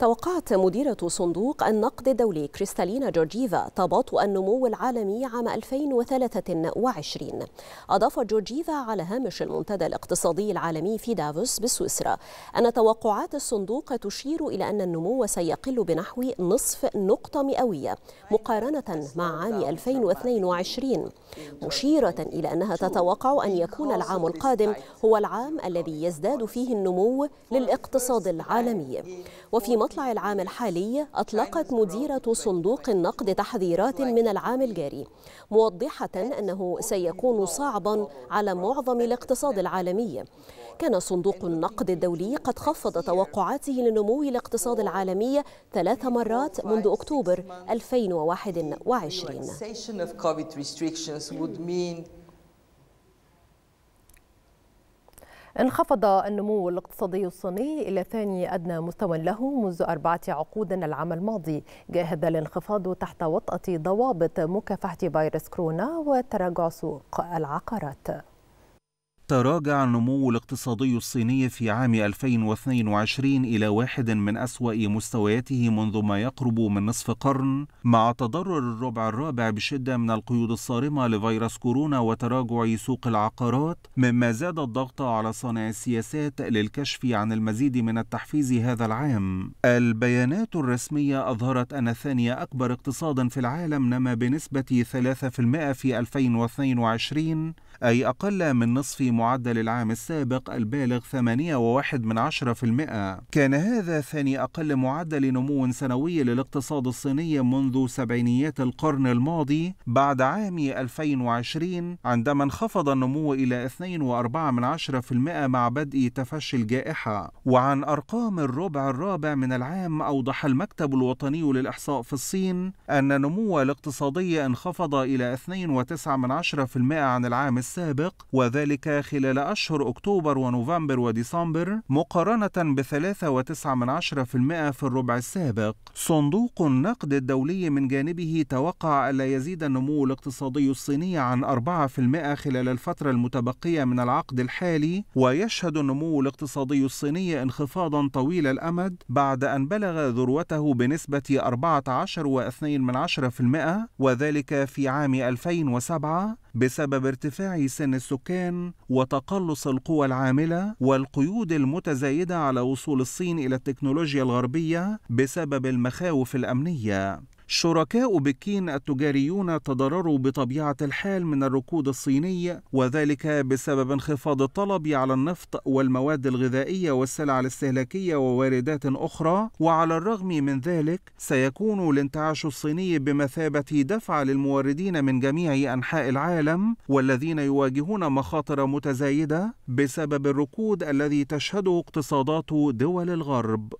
توقعت مديرة صندوق النقد الدولي كريستالينا جورجيفا تباطؤ النمو العالمي عام 2023 أضافت جورجيفا على هامش المنتدى الاقتصادي العالمي في دافوس بسويسرا أن توقعات الصندوق تشير إلى أن النمو سيقل بنحو نصف نقطة مئوية مقارنة مع عام 2022 مشيرة إلى أنها تتوقع أن يكون العام القادم هو العام الذي يزداد فيه النمو للاقتصاد العالمي وفي مطلع العام الحالي أطلقت مديرة صندوق النقد تحذيرات من العام الجاري موضحة أنه سيكون صعبا على معظم الاقتصاد العالمي كان صندوق النقد الدولي قد خفض توقعاته لنمو الاقتصاد العالمي ثلاث مرات منذ أكتوبر 2021 انخفض النمو الاقتصادي الصيني إلى ثاني أدنى مستوى له منذ أربعة عقود العام الماضي جاء هذا الانخفاض تحت وطأة ضوابط مكافحة فيروس كورونا وتراجع سوق العقارات تراجع النمو الاقتصادي الصيني في عام 2022 إلى واحد من أسوأ مستوياته منذ ما يقرب من نصف قرن مع تضرر الربع الرابع بشدة من القيود الصارمة لفيروس كورونا وتراجع سوق العقارات مما زاد الضغط على صانع السياسات للكشف عن المزيد من التحفيز هذا العام البيانات الرسمية أظهرت أن ثاني أكبر اقتصاد في العالم نما بنسبة 3% في 2022 أي أقل من نصف معدل العام السابق البالغ 8.1% كان هذا ثاني أقل معدل نمو سنوي للاقتصاد الصيني منذ سبعينيات القرن الماضي بعد عام 2020 عندما انخفض النمو إلى 2.4% مع بدء تفشي الجائحة وعن أرقام الربع الرابع من العام أوضح المكتب الوطني للإحصاء في الصين أن النمو الاقتصادي انخفض إلى 2.9% عن العام السابق السابق وذلك خلال أشهر أكتوبر ونوفمبر وديسمبر مقارنة ب 3.9% في الربع السابق صندوق النقد الدولي من جانبه توقع ألا يزيد النمو الاقتصادي الصيني عن 4% خلال الفترة المتبقية من العقد الحالي ويشهد النمو الاقتصادي الصيني انخفاضا طويل الأمد بعد أن بلغ ذروته بنسبة 14.2% وذلك في عام 2007 بسبب ارتفاع سن السكان وتقلص القوى العامله والقيود المتزايده على وصول الصين الى التكنولوجيا الغربيه بسبب المخاوف الامنيه شركاء بكين التجاريون تضرروا بطبيعة الحال من الركود الصيني وذلك بسبب انخفاض الطلب على النفط والمواد الغذائية والسلع الاستهلاكية وواردات أخرى وعلى الرغم من ذلك سيكون الانتعاش الصيني بمثابة دفع للموردين من جميع أنحاء العالم والذين يواجهون مخاطر متزايدة بسبب الركود الذي تشهده اقتصادات دول الغرب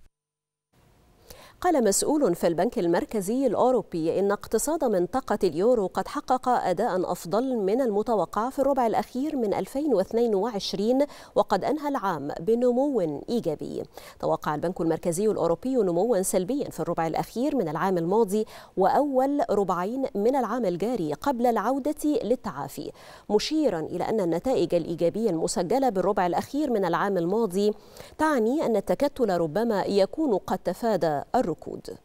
قال مسؤول في البنك المركزي الأوروبي إن اقتصاد منطقة اليورو قد حقق أداء أفضل من المتوقع في الربع الأخير من 2022 وقد أنهى العام بنمو إيجابي توقع البنك المركزي الأوروبي نموا سلبيا في الربع الأخير من العام الماضي وأول ربعين من العام الجاري قبل العودة للتعافي مشيرا إلى أن النتائج الإيجابية المسجلة بالربع الأخير من العام الماضي تعني أن التكتل ربما يكون قد تفادى الربع Code.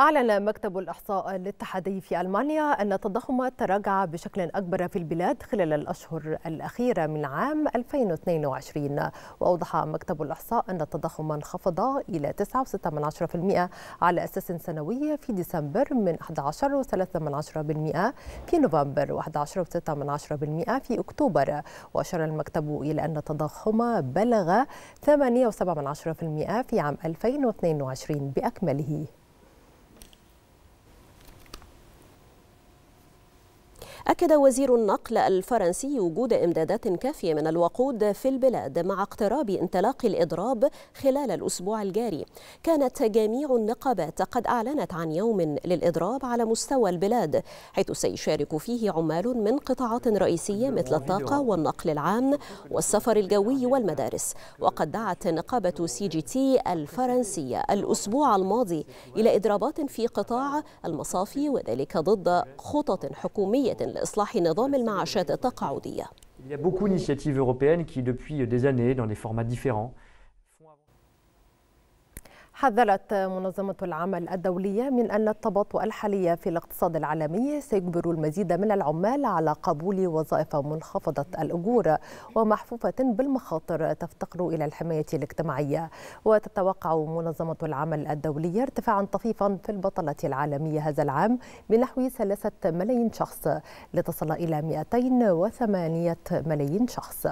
أعلن مكتب الإحصاء الاتحادي في ألمانيا أن التضخم تراجع بشكل أكبر في البلاد خلال الأشهر الأخيرة من عام 2022 وأوضح مكتب الإحصاء أن التضخم انخفض إلى 9.6% على أساس سنوي في ديسمبر من 11.3% في نوفمبر و11.6% في أكتوبر وأشار المكتب إلى أن التضخم بلغ 8.7% في عام 2022 بأكمله أكد وزير النقل الفرنسي وجود إمدادات كافية من الوقود في البلاد مع اقتراب انطلاق الإضراب خلال الأسبوع الجاري كانت جميع النقابات قد أعلنت عن يوم للإضراب على مستوى البلاد حيث سيشارك فيه عمال من قطاعات رئيسية مثل الطاقة والنقل العام والسفر الجوي والمدارس وقد دعت نقابة سي جي تي الفرنسية الأسبوع الماضي إلى إضرابات في قطاع المصافي وذلك ضد خطط حكومية إصلاح نظام المعاشات التقاعدية. Il y a beaucoup d'initiatives européennes qui, depuis des années, dans des formats différents, حذرت منظمة العمل الدولية من أن التباطؤ الحالي في الاقتصاد العالمي سيجبر المزيد من العمال على قبول وظائف منخفضة الأجور ومحفوفة بالمخاطر تفتقر إلى الحماية الاجتماعية وتتوقع منظمة العمل الدولية ارتفاعا طفيفا في البطالة العالمية هذا العام بنحو ثلاثة ملايين شخص لتصل إلى 208 ملايين شخص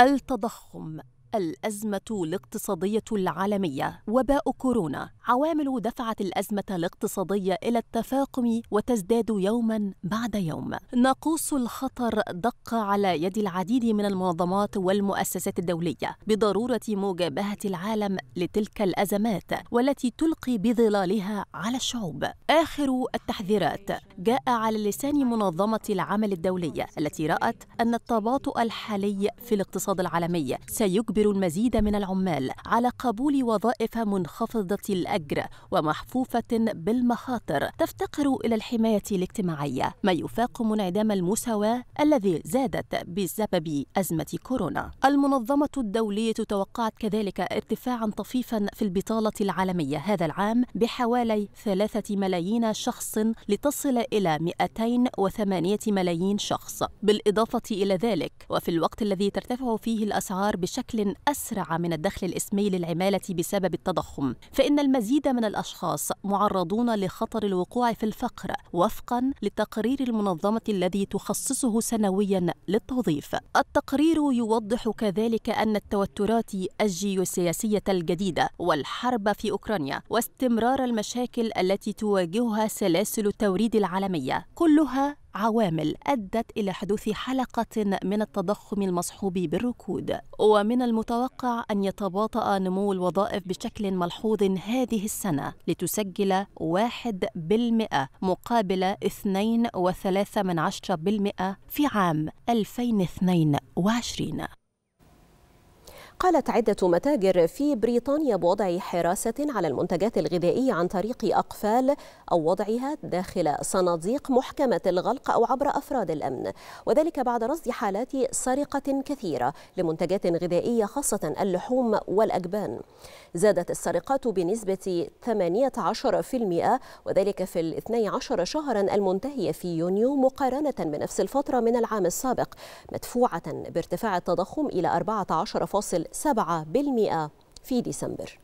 التضخم الأزمة الاقتصادية العالمية وباء كورونا عوامل دفعت الأزمة الاقتصادية إلى التفاقم وتزداد يوما بعد يوم ناقوس الخطر دق على يد العديد من المنظمات والمؤسسات الدولية بضرورة مجابهة العالم لتلك الأزمات والتي تلقي بظلالها على الشعوب آخر التحذيرات جاء على لسان منظمة العمل الدولية التي رأت أن التباطؤ الحالي في الاقتصاد العالمي سيجبر يجبر المزيد من العمال على قبول وظائف منخفضة الأجر ومحفوفة بالمخاطر تفتقر إلى الحماية الاجتماعية ما يفاقم انعدام المساواة الذي زادت بسبب أزمة كورونا المنظمة الدولية توقعت كذلك ارتفاعا طفيفا في البطالة العالمية هذا العام بحوالي ثلاثة ملايين شخص لتصل إلى 208 ملايين شخص بالإضافة إلى ذلك وفي الوقت الذي ترتفع فيه الأسعار بشكل أسرع من الدخل الإسمي للعمالة بسبب التضخم فإن المزيد من الأشخاص معرضون لخطر الوقوع في الفقر وفقا للتقرير المنظمة الذي تخصصه سنويا للتوظيف التقرير يوضح كذلك أن التوترات الجيوسياسية الجديدة والحرب في أوكرانيا واستمرار المشاكل التي تواجهها سلاسل التوريد العالمية كلها عوامل أدت إلى حدوث حلقة من التضخم المصحوب بالركود ومن المتوقع أن يتباطأ نمو الوظائف بشكل ملحوظ هذه السنة لتسجل 1% مقابل 2.3% في عام 2022 قالت عدة متاجر في بريطانيا بوضع حراسة على المنتجات الغذائية عن طريق أقفال أو وضعها داخل صناديق محكمة الغلق أو عبر أفراد الأمن وذلك بعد رصد حالات سرقة كثيرة لمنتجات غذائية خاصة اللحوم والأجبان زادت السرقات بنسبة 18% وذلك في ال 12 شهرا المنتهية في يونيو مقارنة بنفس الفترة من العام السابق مدفوعة بارتفاع التضخم إلى 14.2 7% في ديسمبر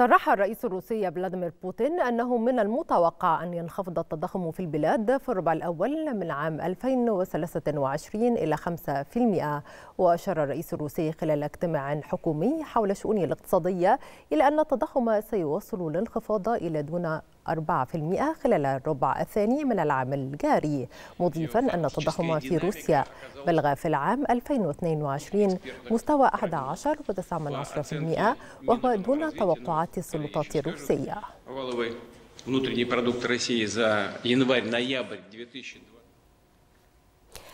صرح الرئيس الروسي فلاديمير بوتين أنه من المتوقع أن ينخفض التضخم في البلاد في الربع الأول من عام 2023 إلى 5% وأشار الرئيس الروسي خلال اجتماع حكومي حول شؤونه الاقتصادية إلى أن التضخم سيوصل الانخفاض إلى دون 4% خلال الربع الثاني من العام الجاري مضيفا أن التضخم في روسيا بلغ في العام 2022 مستوى 11.9% وهو دون توقعات السلطات الروسية внутренний продукт России за январь-ноябрь 2020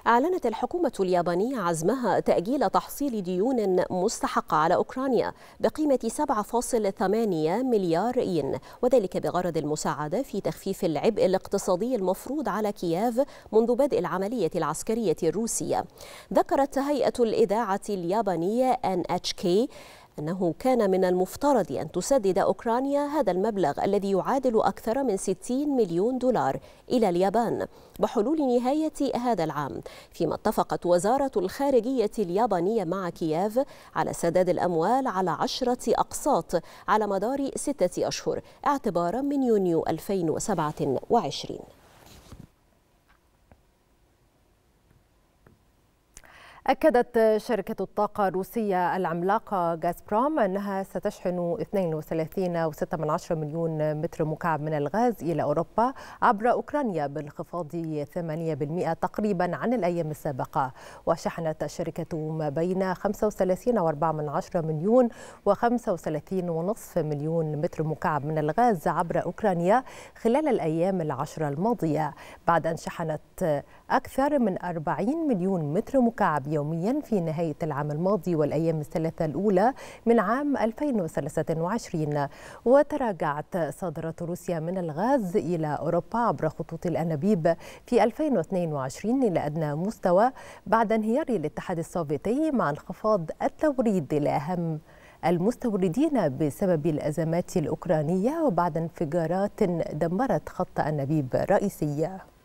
أعلنت الحكومة اليابانية عزمها تأجيل تحصيل ديون مستحقة على أوكرانيا بقيمة 7.8 مليار ين وذلك بغرض المساعدة في تخفيف العبء الاقتصادي المفروض على كييف منذ بدء العملية العسكرية الروسية ذكرت هيئة الإذاعة اليابانية NHK أنه كان من المفترض أن تسدد أوكرانيا هذا المبلغ الذي يعادل أكثر من 60 مليون دولار إلى اليابان بحلول نهاية هذا العام فيما اتفقت وزارة الخارجية اليابانية مع كييف على سداد الأموال على عشرة أقساط على مدار ستة أشهر اعتبارا من يونيو 2027 أكدت شركة الطاقة الروسية العملاقة غازبروم أنها ستشحن 32.6 مليون متر مكعب من الغاز إلى أوروبا عبر أوكرانيا بانخفاض 8% تقريبا عن الأيام السابقة وشحنت الشركة ما بين 35.4 مليون و35.5 مليون متر مكعب من الغاز عبر أوكرانيا خلال الأيام العشرة الماضية بعد أن شحنت أكثر من 40 مليون متر مكعب يوميا في نهاية العام الماضي والأيام الثلاثة الأولى من عام 2023 وتراجعت صادرات روسيا من الغاز إلى أوروبا عبر خطوط الأنابيب في 2022 إلى أدنى مستوى بعد انهيار الاتحاد السوفيتي مع انخفاض التوريد لأهم المستوردين بسبب الأزمات الأوكرانية وبعد انفجارات دمرت خط أنابيب رئيسية